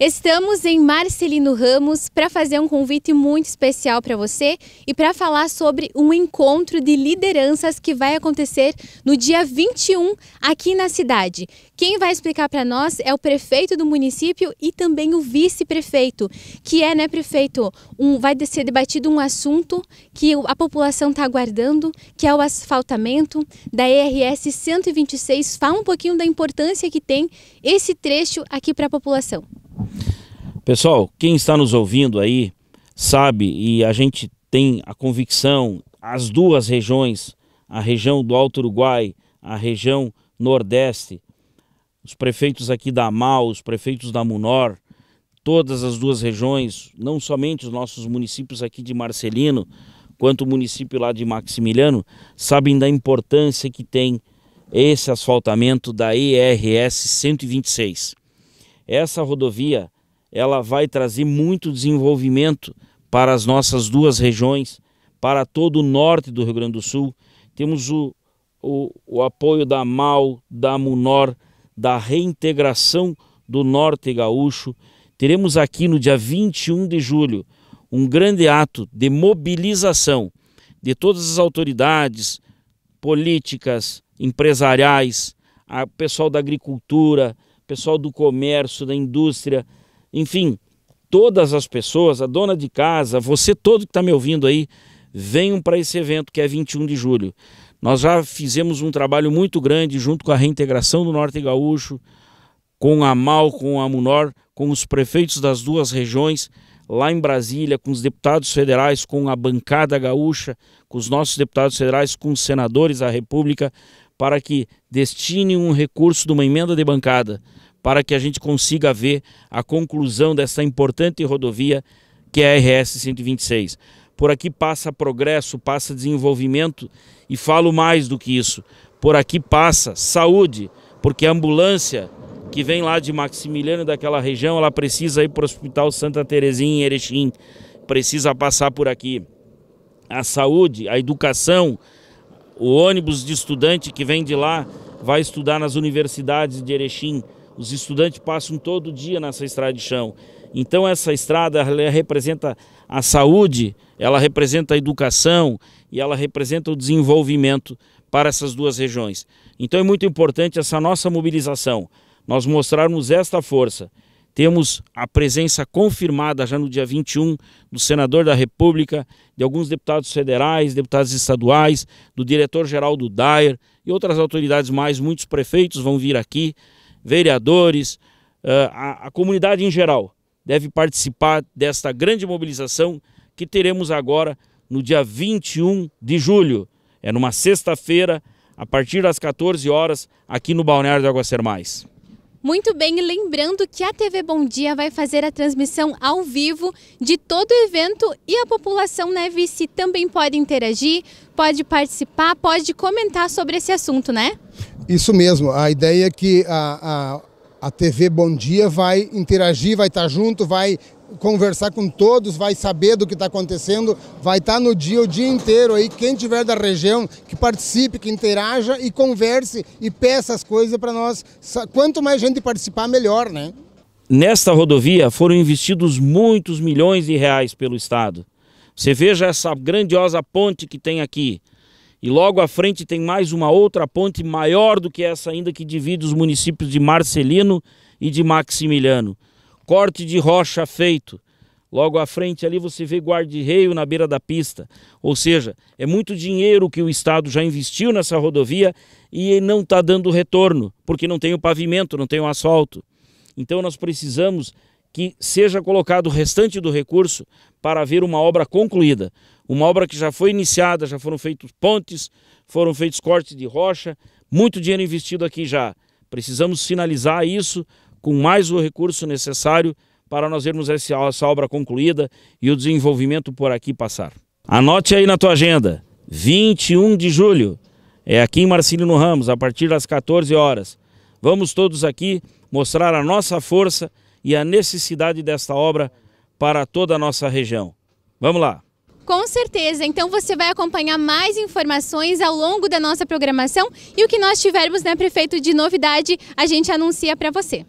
Estamos em Marcelino Ramos para fazer um convite muito especial para você e para falar sobre um encontro de lideranças que vai acontecer no dia 21 aqui na cidade. Quem vai explicar para nós é o prefeito do município e também o vice-prefeito, que é, né, prefeito, um, vai ser debatido um assunto que a população está aguardando, que é o asfaltamento da ERS 126. Fala um pouquinho da importância que tem esse trecho aqui para a população. Pessoal, quem está nos ouvindo aí sabe e a gente tem a convicção, as duas regiões, a região do Alto Uruguai, a região Nordeste, os prefeitos aqui da AMAL, os prefeitos da MUNOR, todas as duas regiões, não somente os nossos municípios aqui de Marcelino, quanto o município lá de Maximiliano, sabem da importância que tem esse asfaltamento da ERS 126. Essa rodovia ela vai trazer muito desenvolvimento para as nossas duas regiões, para todo o norte do Rio Grande do Sul. Temos o, o, o apoio da MAU, da MUNOR, da reintegração do Norte Gaúcho. Teremos aqui no dia 21 de julho um grande ato de mobilização de todas as autoridades políticas, empresariais, pessoal da agricultura, pessoal do comércio, da indústria, enfim, todas as pessoas, a dona de casa, você todo que está me ouvindo aí, venham para esse evento que é 21 de julho. Nós já fizemos um trabalho muito grande junto com a reintegração do Norte Gaúcho, com a mal com a MUNOR, com os prefeitos das duas regiões, lá em Brasília, com os deputados federais, com a bancada gaúcha, com os nossos deputados federais, com os senadores da República, para que destinem um recurso de uma emenda de bancada para que a gente consiga ver a conclusão dessa importante rodovia que é a RS 126. Por aqui passa progresso, passa desenvolvimento e falo mais do que isso. Por aqui passa saúde, porque a ambulância que vem lá de Maximiliano daquela região, ela precisa ir para o Hospital Santa Terezinha em Erechim, precisa passar por aqui. A saúde, a educação, o ônibus de estudante que vem de lá vai estudar nas universidades de Erechim. Os estudantes passam todo dia nessa estrada de chão. Então essa estrada representa a saúde, ela representa a educação e ela representa o desenvolvimento para essas duas regiões. Então é muito importante essa nossa mobilização, nós mostrarmos esta força. Temos a presença confirmada já no dia 21 do senador da República, de alguns deputados federais, deputados estaduais, do diretor-geral do DAER e outras autoridades mais. Muitos prefeitos vão vir aqui vereadores, eh, a, a comunidade em geral deve participar desta grande mobilização que teremos agora no dia 21 de julho. É numa sexta-feira, a partir das 14 horas, aqui no Balneário de Águas Mais. Muito bem, lembrando que a TV Bom Dia vai fazer a transmissão ao vivo de todo o evento e a população né, vice também pode interagir, pode participar, pode comentar sobre esse assunto, né? Isso mesmo, a ideia é que a, a, a TV Bom Dia vai interagir, vai estar junto, vai conversar com todos, vai saber do que está acontecendo, vai estar tá no dia o dia inteiro aí. Quem tiver da região, que participe, que interaja e converse e peça as coisas para nós. Quanto mais gente participar, melhor, né? Nesta rodovia foram investidos muitos milhões de reais pelo Estado. Você veja essa grandiosa ponte que tem aqui. E logo à frente tem mais uma outra ponte maior do que essa ainda que divide os municípios de Marcelino e de Maximiliano corte de rocha feito. Logo à frente ali você vê guarda-reio na beira da pista. Ou seja, é muito dinheiro que o Estado já investiu nessa rodovia e não está dando retorno, porque não tem o pavimento, não tem o asfalto. Então nós precisamos que seja colocado o restante do recurso para haver uma obra concluída. Uma obra que já foi iniciada, já foram feitos pontes, foram feitos cortes de rocha, muito dinheiro investido aqui já. Precisamos finalizar isso com mais o recurso necessário para nós vermos essa obra concluída e o desenvolvimento por aqui passar. Anote aí na tua agenda, 21 de julho, é aqui em Marcelino Ramos, a partir das 14 horas. Vamos todos aqui mostrar a nossa força e a necessidade desta obra para toda a nossa região. Vamos lá! Com certeza, então você vai acompanhar mais informações ao longo da nossa programação e o que nós tivermos, né, prefeito, de novidade, a gente anuncia para você.